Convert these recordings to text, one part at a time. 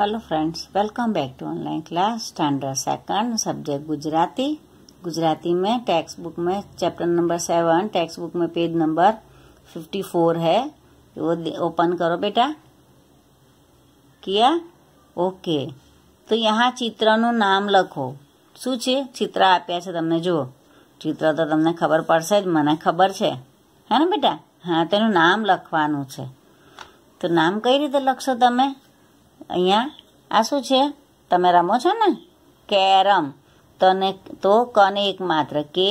hello friends welcome back to online class standard second subject gujarati Gujarati में text book में chapter number seven text book में page number fifty four है वो open करो बेटा किया ઓકે તો યહાં ચિત્રનું નામ લખો શું છે ચિત્ર આપ્યા છે તમને જુઓ ચિત્ર તો તમને ખબર પડશે જ મને ખબર છે હે ને બેટા હા તેનું નામ લખવાનું છે તો નામ કઈ રીતે લખશો તમે અહીંયા આ શું છે તમે રમો છો ને કેરમ તને તો કને એક માત્ર કે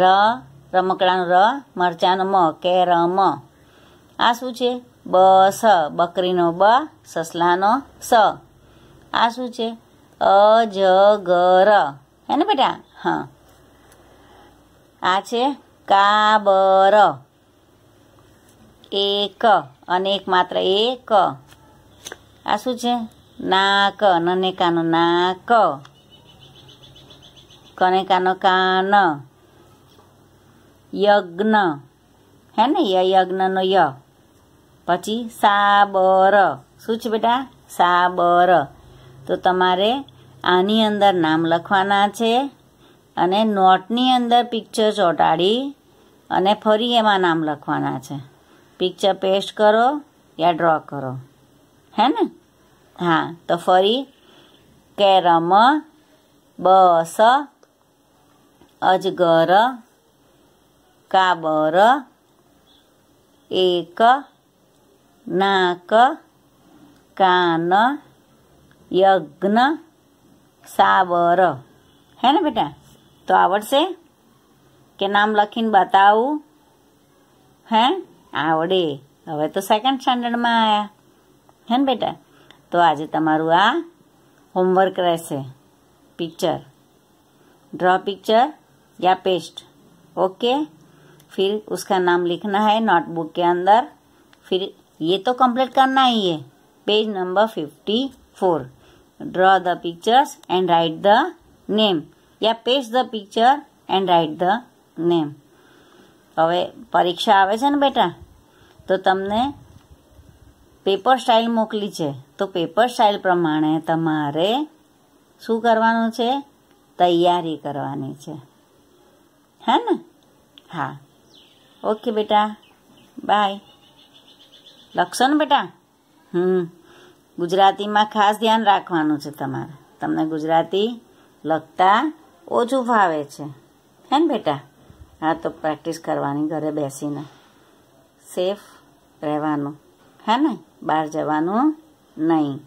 ર રમકડાનું ર મરચાનું મ કેરમ આ શું છે બ સ બકરીનો બ સસલાનો સ આ શું છે અ જ ગ ર હે ને બેટા હા આ છે કાબર એક અને એક માત્ર એક આ શું છે નાક નને કાનો નાક કને કાનો કાન યજ્ઞ હે ને ય યજ્ઞનો ય પછી સાબર શું છે બેટા સાબર તો તમારે આની અંદર નામ લખવાના છે અને નોટની અંદર પિક્ચર ચોંટાડી અને ફરી એમાં નામ લખવાના છે પિક્ચર પેસ્ટ કરો યા ડ્રો કરો હે ને હા તો ફરી કેરમ બસ અજગર કાબર એક નાક કાન યજ્ઞ સાબર હે ને બેટા તો આવડશે કે નામ લખીને બતાવું હે આવડે હવે તો સેકન્ડ સ્ટાન્ડર્ડમાં આવ્યા હે ને બેટા तो आज તમારું आ होमवर्क रह पिक्चर ड्रॉ पिक्चर या पेस्ट ओके फिर उसका नाम लिखना है नोटबुक के अंदर फिर ये तो कंप्लीट करना ही है page number fifty four draw the pictures and write the name या paste the picture and write the name હવે परीक्षा आए बेटा तो तमने पेपर स्टाइल मोकली है તો પેપર સ્ટાઇલ પ્રમાણે તમારે શું કરવાનું છે તૈયારી કરવાની છે હા ને હા ઓકે બેટા બાય લખશો ને બેટા હમ ગુજરાતીમાં ખાસ ધ્યાન રાખવાનું છે તમારે તમને ગુજરાતી લખતા ઓછું ફાવે છે હે ને બેટા હા તો પ્રેક્ટિસ કરવાની ઘરે બેસીને સેફ રહેવાનું હે ને બહાર જવાનું નહીં